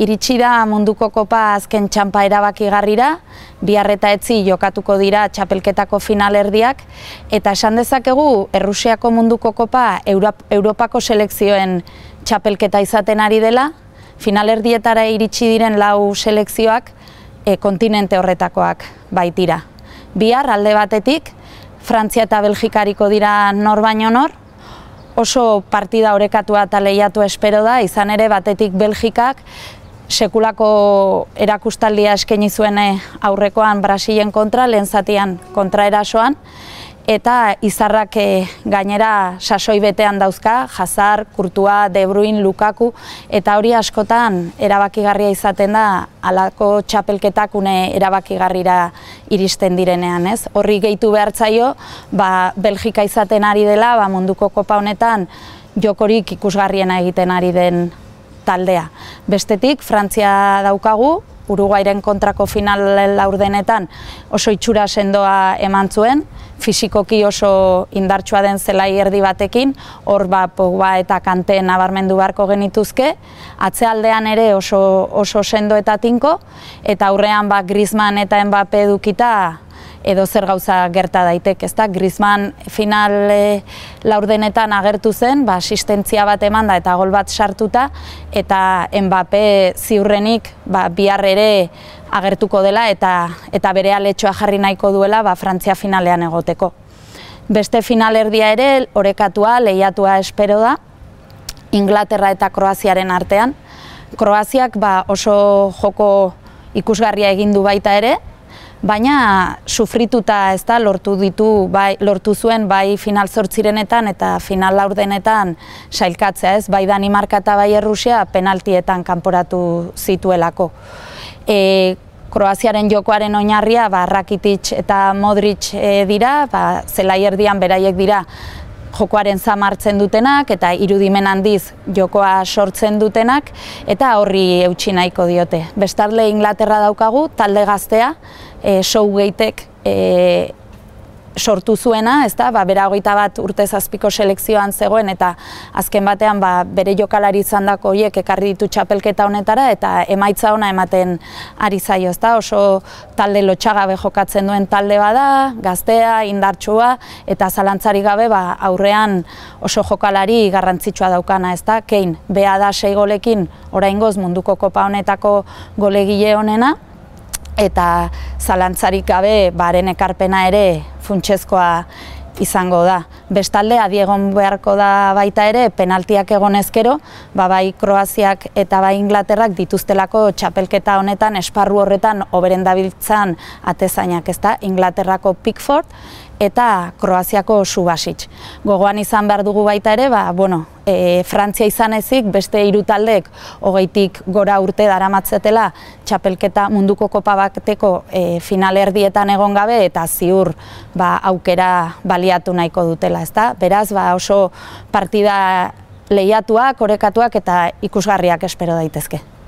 iritsi da munduko kopa azken txampa erabaki garrira, biharreta etzi jokatuko dira txapelketako finalerdiak, eta esan dezakegu Errusiako munduko kopa Europako selekzioen txapelketa izaten ari dela, finalerdietara iritsi diren lau selekzioak e, kontinente horretakoak baitira. Bihar alde batetik, Frantzia eta Belgikariko dira nor baino nor, oso partida orekatua eta lehiatu espero da, izan ere batetik Belgikak sekulako erakustaldia eskaini zuen aurrekoan Brasilen kontra lehen zatian kontraerasoan eta izarrak eh, gainera sasoi betean dauzka Jazar, Kurtua, De Bruin, Lukaku eta hori askotan erabakigarria izaten da alako txapelketak une erabakigarrira iristen direnean, ez? Horri gehitu behartzaio, ba Belgika izaten ari dela, ba munduko kopa honetan jokorik ikusgarriena egiten ari den taldea. Bestetik, Frantzia daukagu, Uruguairen kontrako final laurdenetan oso itxura sendoa eman zuen, fisikoki oso indartsua den zelai erdi batekin, hor ba, pogba eta kante nabarmendu beharko genituzke, atzealdean ere oso, oso sendo eta tinko, eta aurrean ba, Griezmann eta Mbappé dukita edo zer gauza gerta daitek, ezta? Da? Griezmann final e, laurdenetan agertu zen, ba asistentzia bat emanda eta gol bat sartuta eta Mbappe ziurrenik ba bihar ere agertuko dela eta eta bere aletxoa jarri nahiko duela ba Frantzia finalean egoteko. Beste final erdia ere orekatua, lehiatua espero da Inglaterra eta Kroaziaren artean. Kroaziak ba oso joko ikusgarria egin du baita ere, baina sufrituta ez da lortu ditu bai, lortu zuen bai final zorzirenetan eta final laurdenetan sailkatzea ez, bai Danimarka eta bai Errusia penaltietan kanporatu zituelako. E, Kroaziaren jokoaren oinarria, ba, Rakitic eta Modric e, dira, ba, zelaierdian beraiek dira, jokoaren zamartzen dutenak eta irudimen handiz jokoa sortzen dutenak eta horri eutxi nahiko diote. Bestarle Inglaterra daukagu, talde gaztea, eh, show gateek eh, sortu zuena, ez da, ba, bera hogeita bat urte zazpiko selekzioan zegoen, eta azken batean ba, bere jokalari izan dako horiek ekarri ditu txapelketa honetara, eta emaitza ona ematen ari zaio, ez da, oso talde lotxagabe jokatzen duen talde bada, gaztea, indartsua, eta zalantzari gabe ba, aurrean oso jokalari garrantzitsua daukana, ez da, kein, bea da sei golekin, orain goz munduko kopa honetako golegile honena, eta zalantzarik gabe, baren ba, ekarpena ere funtsezkoa izango da. Bestalde, adiegon beharko da baita ere, penaltiak egon ezkero, ba bai Kroaziak eta bai Inglaterrak dituztelako txapelketa honetan, esparru horretan, oberen atezainak ez da, Inglaterrako Pickford, eta Kroaziako basitz. Gogoan izan behar dugu baita ere, ba, bueno, e, Frantzia izan ezik, beste irutaldek, hogeitik gora urte dara matzetela, txapelketa munduko kopa bateko e, final erdietan egon gabe, eta ziur ba, aukera baliatu nahiko dutela. Ez Beraz, ba, oso partida lehiatuak, orekatuak eta ikusgarriak espero daitezke.